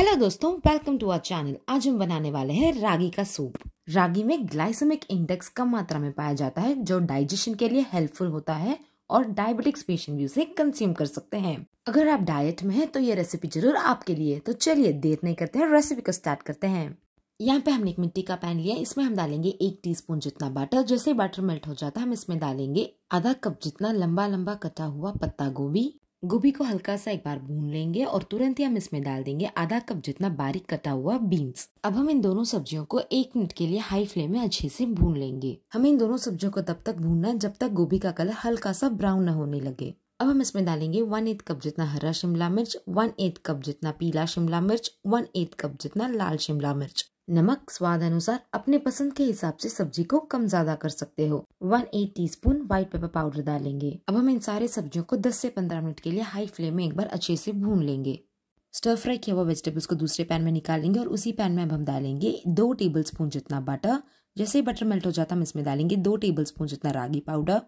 hello दोस्तों welcome to our channel आज हम बनाने वाले हैं रागी का सूप रागी में ग्लाइसेमिक इंडेक्स कम मात्रा में पाया जाता है जो डाइजेशन के लिए हेल्पफुल होता है और डायबिटिक्स पेशेंट भी उसे कंज्यूम कर सकते हैं अगर आप डाइट में हैं तो ये रेसिपी जरूर आपके लिए तो चलिए देर नहीं करते हैं रेसिपी को स्टार्ट करते हैं यहाँ पे हमने एक मिट्टी का पैन लिया इसमें हम डालेंगे एक टीस्पून जितना बाटर जैसे बाटर मेल्ट हो जाता है हम इसमें डालेंगे आधा कप जितना लंबा लंबा कटा हुआ पत्ता गोभी गोभी को हल्का सा एक बार भून लेंगे और तुरंत ही हम इसमें डाल देंगे आधा कप जितना बारीक कटा हुआ बीन्स अब हम इन दोनों सब्जियों को एक मिनट के लिए हाई फ्लेम में अच्छे से भून लेंगे हमें इन दोनों सब्जियों को तब तक भूनना है जब तक गोभी का कलर हल्का सा ब्राउन न होने लगे अब हम इसमें डालेंगे वन एथ कप जितना हरा शिमला मिर्च वन एथ कप जितना पीला शिमला मिर्च वन एथ कप जितना लाल शिमला मिर्च नमक स्वाद अनुसार अपने पसंद के हिसाब से सब्जी को कम ज्यादा कर सकते हो one eight teaspoon white pepper powder डालेंगे अब हम इन सारे सब्जियों को 10 से 15 मिनट के लिए हाई फ्लेम में एक बार अच्छे से भून लेंगे स्टर फ्राई किया हुआ वेजिटेबल्स को दूसरे पैन में निकालेंगे और उसी पैन में अब हम डालेंगे दो टेबल स्पून जितना बटर जैसे ही बटर मेल्ट हो जाता हम इसमें डालेंगे दो टेबल स्पून जितना रागी पाउडर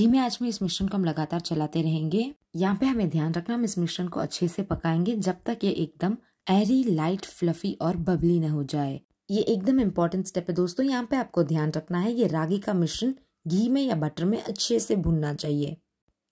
धीमे आज में इस मिश्रण को हम लगातार चलाते रहेंगे यहाँ पे हमें ध्यान रखना हम इस मिश्रण को अच्छे से पकाएंगे जब तक ये एकदम एरी लाइट फ्लफी और बबली ना हो जाए ये एकदम इम्पोर्टेंट स्टेप है दोस्तों यहाँ पे आपको ध्यान रखना है ये रागी का मिश्रण घी में या बटर में अच्छे से भुनना चाहिए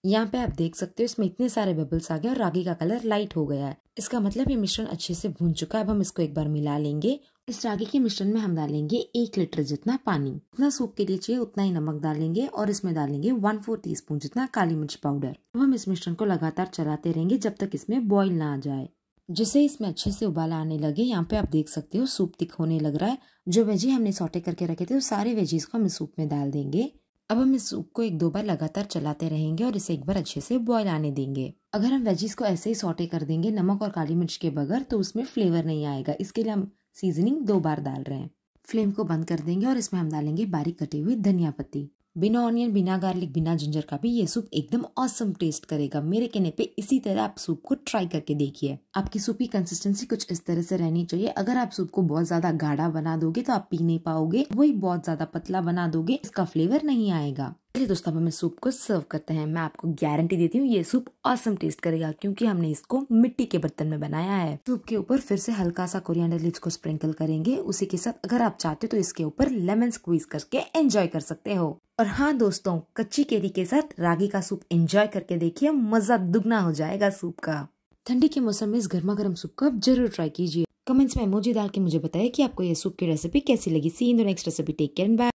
यहाँ पे आप देख सकते हो इसमें इतने सारे बबल्स आ गए और रागी का कलर लाइट हो गया है इसका मतलब ये मिश्रण अच्छे से भून चुका है अब हम इसको एक बार मिला लेंगे इस रागी के मिश्रण में हम डालेंगे एक लीटर जितना पानी जितना सूप के लिए चाहिए उतना ही नमक डालेंगे और इसमें डालेंगे वन फोर टी जितना काली मिर्च पाउडर अब हम इस मिश्रण को लगातार चलाते रहेंगे जब तक इसमें बॉइल ना आ जाए जिसे इसमें अच्छे से उबाल आने लगे यहाँ पे आप देख सकते हो सूप तिक होने लग रहा है जो वेजी हमने सॉटे करके रखे थे वो सारे वेजीज को हम इस सूप में डाल देंगे अब हम इस सूप को एक दो बार लगातार चलाते रहेंगे और इसे एक बार अच्छे से बॉयल आने देंगे अगर हम वेजीज को ऐसे ही सॉटे कर देंगे नमक और काली मिर्च के बगैर तो उसमें फ्लेवर नहीं आएगा इसके लिए हम सीजनिंग दो बार डाल रहे हैं फ्लेम को बंद कर देंगे और इसमें हम डालेंगे बारीक कटी हुई धनिया पत्ती बिना ऑनियन बिना गार्लिक बिना जिंजर का भी ये सूप एकदम औसम टेस्ट करेगा मेरे कहने पे इसी तरह आप सूप को ट्राई करके देखिए आपकी सूप की कंसिस्टेंसी कुछ इस तरह से रहनी चाहिए अगर आप सूप को बहुत ज्यादा गाढ़ा बना दोगे तो आप पी नहीं पाओगे वही बहुत ज्यादा पतला बना दोगे इसका फ्लेवर नहीं आएगा चलिए दोस्तों अब हम सूप को सर्व करते हैं मैं आपको गारंटी देती हूँ ये सूप ऑसम टेस्ट करेगा क्योंकि हमने इसको मिट्टी के बर्तन में बनाया है सूप के ऊपर फिर से हल्का सा कोरिएंडर लीव्स को स्प्रिंकल करेंगे उसी के साथ अगर आप चाहते हो तो इसके ऊपर लेमन स्क्वीज करके एंजॉय कर सकते हो और हाँ दोस्तों कच्ची केरी के साथ रागी का सूप एंजॉय करके देखिए मजा दुगना हो जाएगा सूप का ठंडी के मौसम में इस गर्मा गर्म सूप को आप जरूर ट्राई कीजिए कमेंट्स में मोजी डाल के मुझे बताया कि आपको यह सूप की रेसिपी कैसी लगी see in the next recipe take care bye